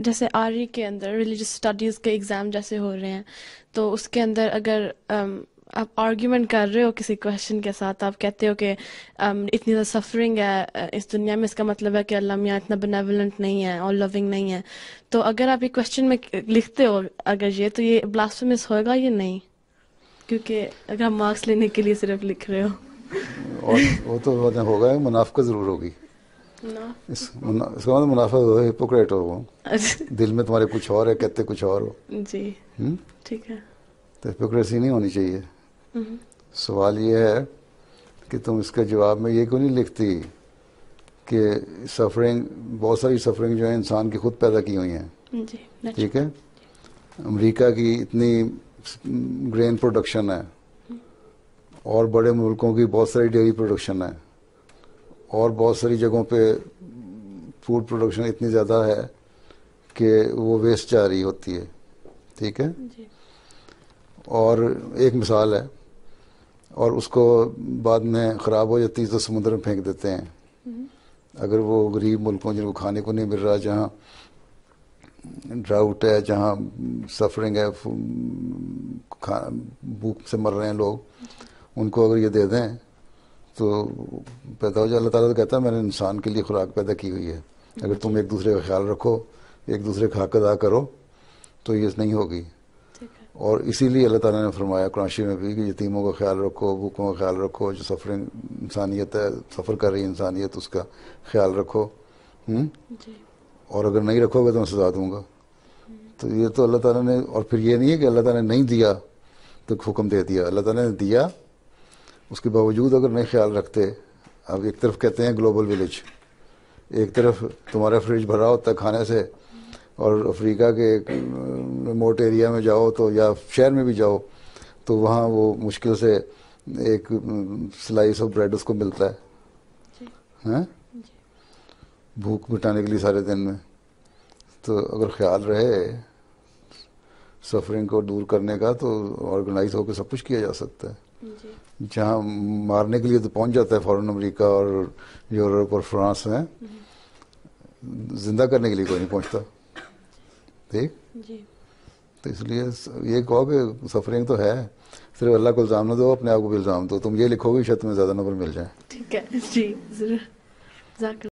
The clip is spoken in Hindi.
जैसे आर के अंदर रिलीजियस स्टडीज़ के एग्ज़ाम जैसे हो रहे हैं तो उसके अंदर अगर um, आप आर्ग्यूमेंट कर रहे हो किसी क्वेश्चन के साथ आप कहते हो कि um, इतनी ज़्यादा सफरिंग है इस दुनिया में इसका मतलब है कि अल्लाह मियाँ इतना बेनेवलेंट नहीं है और लविंग नहीं है तो अगर आप ये क्वेश्चन में लिखते हो अगर ये तो ये मिस होगा या नहीं क्योंकि अगर मार्क्स लेने के लिए सिर्फ लिख रहे हो और वो तो होगा मुनाफा ज़रूर होगी इसका मतलब मुनाफा हो हिपोक्रेट हो वो अच्छा। दिल में तुम्हारे कुछ और है कहते कुछ और हो जी हम्म? ठीक है तो हिपोक्रेसी नहीं होनी चाहिए हम्म। सवाल ये है कि तुम इसके जवाब में ये क्यों नहीं लिखती कि सफरिंग बहुत सारी सफरिंग जो है इंसान की खुद पैदा की हुई है ठीक है अमेरिका की इतनी ग्रेन प्रोडक्शन है हम्म। और बड़े मुल्कों की बहुत सारी डेयरी प्रोडक्शन है और बहुत सारी जगहों पे फूड प्रोडक्शन इतनी ज़्यादा है कि वो वेस्ट जा रही होती है ठीक है और एक मिसाल है और उसको बाद में ख़राब हो जाती है तो समुद्र में फेंक देते हैं हम्म। अगर वो गरीब मुल्कों जिनको खाने को नहीं मिल रहा जहाँ ड्राउट है जहाँ सफरिंग है भूख से मर रहे हैं लोग उनको अगर ये दे दें तो पैदा हो जाए अल्लाह ताला तो कहता है मैंने इंसान के लिए खुराक पैदा की हुई है अगर तुम एक दूसरे का ख्याल रखो एक दूसरे का हक अदा करो तो ये नहीं होगी और इसीलिए अल्लाह ताला ने फरमाया कुराशी में भी कि यतीमों का ख्याल रखो भूखों का ख्याल रखो जो सफरिंग इंसानियत है सफ़र कर रही इंसानियत उसका ख्याल रखो हुँ? और अगर नहीं रखोगे तो मैं सजा दूंगा तो ये तो अल्लाह ताला ने और फिर ये नहीं है कि अल्लाह ताला ने नहीं दिया तो हुक्म दे दिया अल्लाह ताला ने दिया उसके बावजूद अगर नहीं ख्याल रखते अब एक तरफ कहते हैं ग्लोबल विलेज एक तरफ तुम्हारा फ्रिज भरा होता है खाने से और अफ्रीका के एक रिमोट एरिया में जाओ तो या शहर में भी जाओ तो वहाँ वो मुश्किल से एक स्लाइस ऑफ ब्रेड उसको मिलता है हैं भूख मिटाने के लिए सारे दिन में तो अगर ख्याल रहे सफरिंग को दूर करने का तो ऑर्गेनाइज होकर सब कुछ किया जा सकता है जहाँ मारने के लिए तो पहुंच जाता है फॉरन अमेरिका और यूरोप और फ्रांस में जिंदा करने के लिए कोई नहीं पहुंचता ठीक तो इसलिए ये कहो कि सफरिंग तो है सिर्फ अल्लाह को इल्ज़ाम ना दो अपने आप को भी इल्ज़ाम दो तुम ये लिखोगे शत में ज़्यादा नंबर मिल जाए ठीक है जी